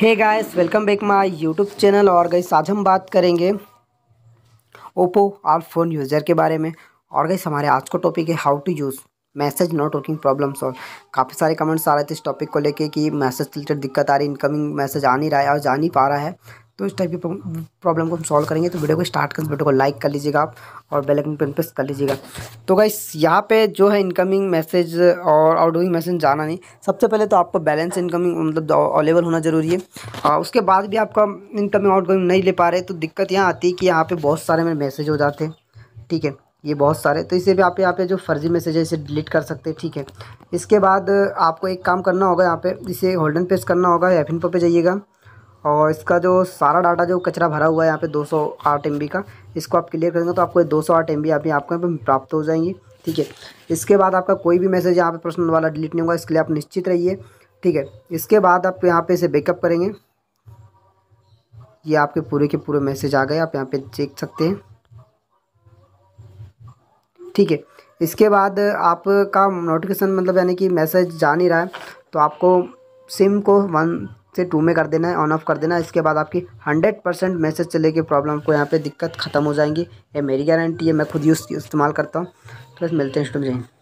hey guys welcome back my YouTube channel और गई आज हम बात करेंगे ओप्पो और फ़ोन यूज़र के बारे में और गई हमारे आज का टॉपिक है how to use message not working problem solve काफ़ी सारे कमेंट्स आ रहे थे इस टॉपिक को लेके कि मैसेज रिलेटेड दिक्कत आ रही इनकमिंग मैसेज आ नहीं रहा है और जा नहीं पा रहा है तो इस टाइप की प्रॉब्लम को हम सॉल्व करेंगे तो वीडियो को स्टार्ट कर वीडियो को लाइक कर लीजिएगा आप और बेल आइकन पर प्रेस कर लीजिएगा तो गाइस यहाँ पे जो है इनकमिंग मैसेज और आउटगोइंग मैसेज जाना नहीं सबसे पहले तो आपको बैलेंस इनकमिंग मतलब अवेलेबल होना ज़रूरी है आ, हाँ, उसके बाद भी आपका इनकमिंग आउटगोइंग नहीं ले पा रहे तो दिक्कत यहाँ आती है कि यहाँ पर बहुत सारे मेरे मैसेज हो जाते हैं ठीक है ये बहुत सारे तो इसे भी आप यहाँ पे जो फर्जी मैसेज है इसे डिलीट कर सकते हैं ठीक है इसके बाद आपको एक काम करना होगा यहाँ पे इसे होल्डन पेस करना होगा या फिर पे जाइएगा और इसका जो सारा डाटा जो कचरा भरा हुआ है यहाँ पे 208 सौ का इसको आप क्लियर करेंगे तो आपको 208 सौ आठ अपने आपको यहाँ पर प्राप्त हो जाएंगी ठीक है इसके बाद आपका कोई भी मैसेज यहाँ पे पर्सनल वाला डिलीट नहीं होगा इसके लिए आप निश्चित रहिए ठीक है इसके बाद आप यहाँ पे इसे बैकअप करेंगे ये आपके पूरे के पूरे मैसेज आ गए आप यहाँ पर देख सकते हैं ठीक है इसके बाद आपका नोटिफिकेशन मतलब यानी कि मैसेज जा नहीं रहा है तो आपको सिम को वन से टू में कर देना है ऑन ऑफ कर देना है इसके बाद आपकी हंड्रेड परसेंट मैसेज चले के प्रॉब्लम को यहाँ पे दिक्कत खत्म हो जाएंगी ये मेरी गारंटी है मैं खुद यूज़ इस्तेमाल करता हूँ प्लस तो मिलते हैं स्टूडेंट